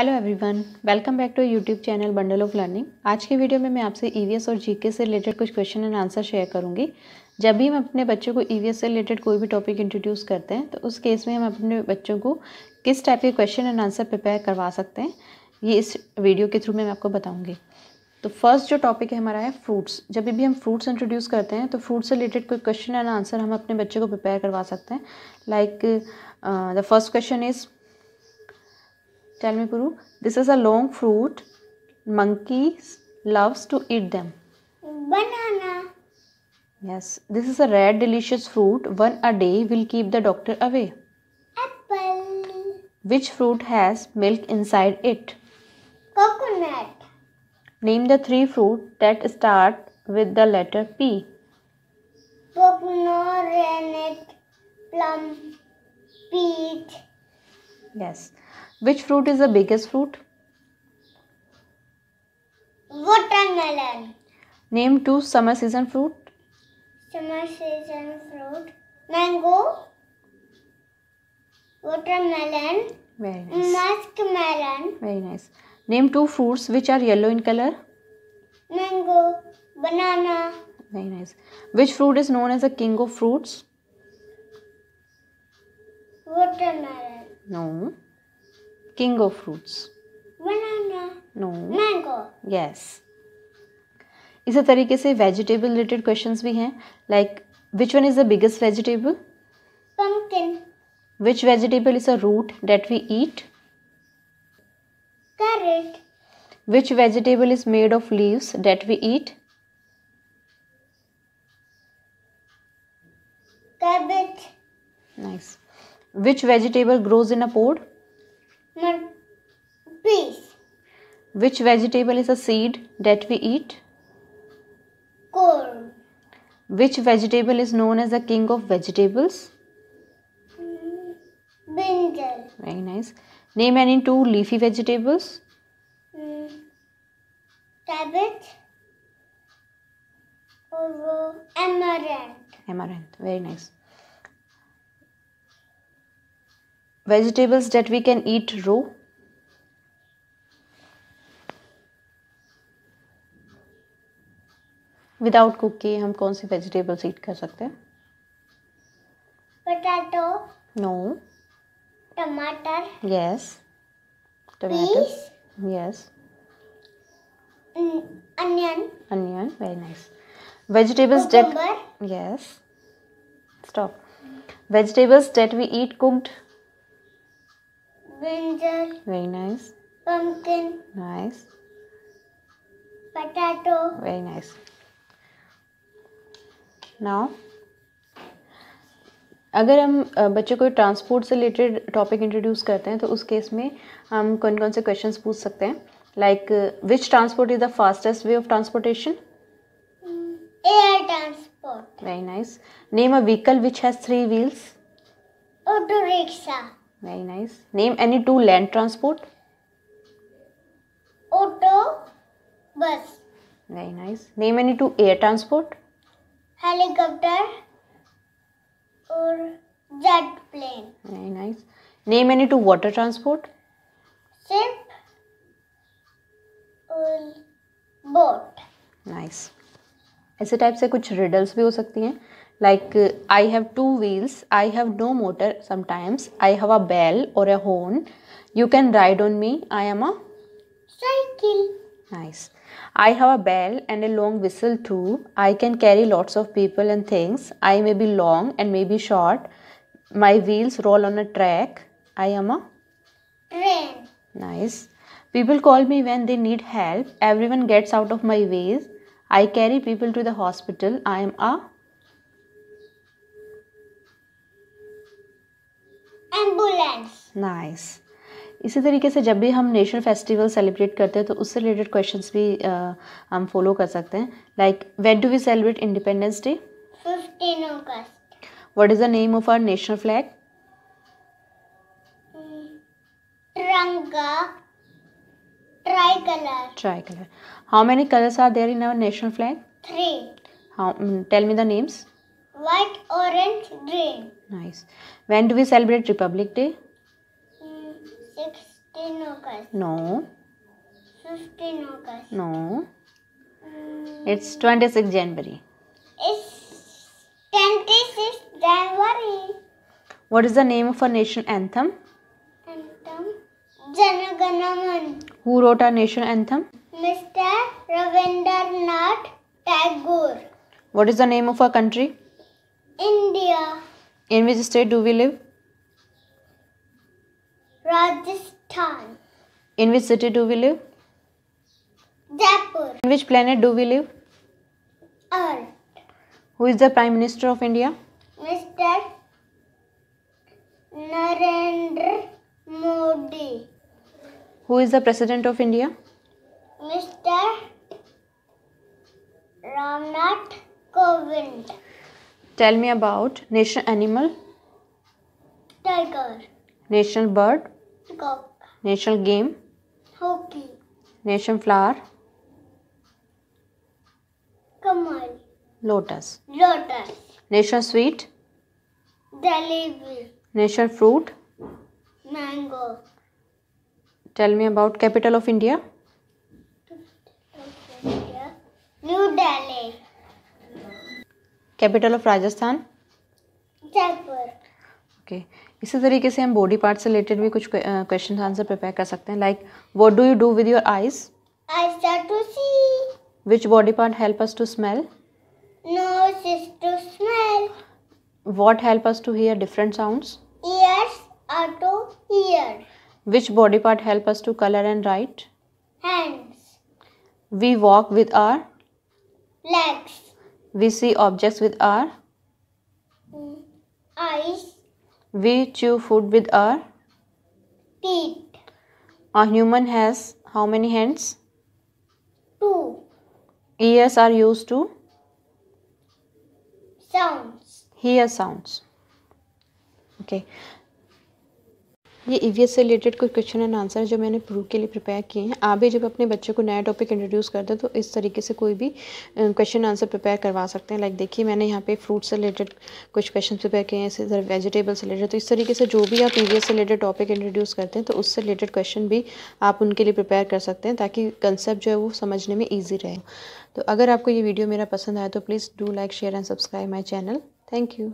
Hello everyone welcome back to YouTube channel bundle of learning आज के video में मैं आपसे ईवीएस e और जीके से रिलेटेड कुछ क्वेश्चन एंड आंसर शेयर करूंगी जब भी हम अपने बच्चों को ईवीएस e से रिलेटेड कोई भी टॉपिक इंट्रोड्यूस करते हैं तो उस केस में हम अपने बच्चों को किस टाइप के क्वेश्चन एंड आंसर प्रिपेयर करवा सकते हैं ये इस वीडियो के थ्रू मैं आपको बताऊँगी तो फर्स्ट जो टॉपिक है हमारा है फ्रूट्स जब भी हम फ्रूट्स इंट्रोड्यूस करते हैं तो फ्रूट से रिलेटेड कोई क्वेश्चन एंड आंसर हम अपने बच्चे को प्रिपेयर करवा सकते हैं like the first question is Tell me Guru, this is a long fruit. Monkeys loves to eat them. Banana. Yes, this is a rare delicious fruit. One a day will keep the doctor away. Apple. Which fruit has milk inside it? Coconut. Name the three fruit that start with the letter P. Pomegranate, plum, peach, Yes. Which fruit is the biggest fruit? Watermelon. Name two summer season fruit. Summer season fruit. Mango. Watermelon. Very nice. Muskmelon. Very nice. Name two fruits which are yellow in color. Mango. Banana. Very nice. Which fruit is known as the king of fruits? Watermelon. No. King of fruits. Banana. No. Mango. Yes. इसी तरीके से vegetable related question भी हैं like which one is the biggest vegetable which vegetable is a root that we eat carrot which vegetable is made of leaves that we eat cabbage Which vegetable grows in a pod? Peas. Which vegetable is a seed that we eat? Corn. Which vegetable is known as the king of vegetables? Mm, brinjal. Very nice. Name any two leafy vegetables? Mm, cabbage uh, amaranth. Amaranth. Very nice. vegetables that we can eat raw without cooking hum kaun si vegetables eat kar sakte potato no tomato yes tomatoes yes mm, onion onion very nice vegetables that yes stop vegetables that we eat cooked brinjal. Very nice. Pumpkin. Nice. Potato. Very nice. Now, अगर हम बच्चे को transport से related topic introduce करते हैं तो उस case में हम कौन कौन से क्वेश्चंस पूछ सकते हैं like which transport is the fastest way of transportation air transport very nice name a vehicle which has three wheels auto rickshaw Very nice. Name any two land transport. Auto, bus. Very nice. Name any two air transport. Helicopter or jet plane. Very nice. Name any two water transport. Ship or boat. Nice nice. ऐसे type से कुछ riddles भी हो सकती हैं like uh, i have two wheels i have no motor sometimes i have a bell or a horn you can ride on me i am a cycle nice i have a bell and a long whistle too i can carry lots of people and things i may be long and may be short my wheels roll on a track i am a train nice people call me when they need help everyone gets out of my ways i carry people to the hospital i am a ambulance nice इसी तरीके से जब भी हम national festival celebrate करते हैं तो उससे रिलेटेड क्वेश्चंस भी आ, हम फॉलो कर सकते हैं like when do we celebrate independence day fifteen August what is the name of our national flag tiranga tricolor how many colours are there in our national flag three how tell me the names white orange green nice when do we celebrate republic day hmm, 16 august no 15 august no mm. it's 26 january it's 26 january what is the name of our national anthem anthem Janaganaman. Who wrote our national anthem? Mr. Ravindranath Tagore. What is the name of our country? India. In which state do we live? Rajasthan. In which city do we live? Jaipur. In which planet do we live? Earth. Who is the Prime Minister of India? Mr. Narendra Modi. Who is the President of India? Mr. Ramnath Kovind. Tell me about national animal. Tiger. National bird. Cock. National game. Hockey. National flower. Kamal. Lotus. Lotus. National sweet. Jalebi. National fruit. Mango. Tell me about capital of India. Capital of India. New Delhi. Capital of Rajasthan okay इसी तरीके से हम body part से related भी कुछ question answer prepare कर सकते हैं like what do you do with your eyes which body part help us to smell what help us to hear different sound which body part help us to colour and write we walk with our legs We see objects with our eyes. We chew food with our teeth. A human has how many hands? Two. Ears are used to sounds. Hear sounds. Okay. ये ई से related कुछ question and answer जो मैंने prove के लिए prepare किए हैं आप भी जब अपने बच्चे को नया टॉपिक इंट्रोड्यूस कर दें तो इस तरीके से कोई भी क्वेश्चन आंसर प्रिपेयर करवा सकते हैं लाइक देखिए मैंने यहाँ पे फ्रूट से रिलेटेड कुछ क्वेश्चन प्रिपेयर किए हैं इसी तरह वेजिटेबल से रिलेटेड तो इस तरीके से जो भी आप ई से रिलेटेड टॉपिक इंट्रोड्यूस करते हैं तो उससे रिलेटेड क्वेश्चन भी आप उनके लिए प्रिपेयर कर सकते हैं ताकि कंसेप्ट जो है वो समझने में ईजी रहे तो अगर आपको ये वीडियो मेरा पसंद आया तो please do like share and subscribe my channel thank you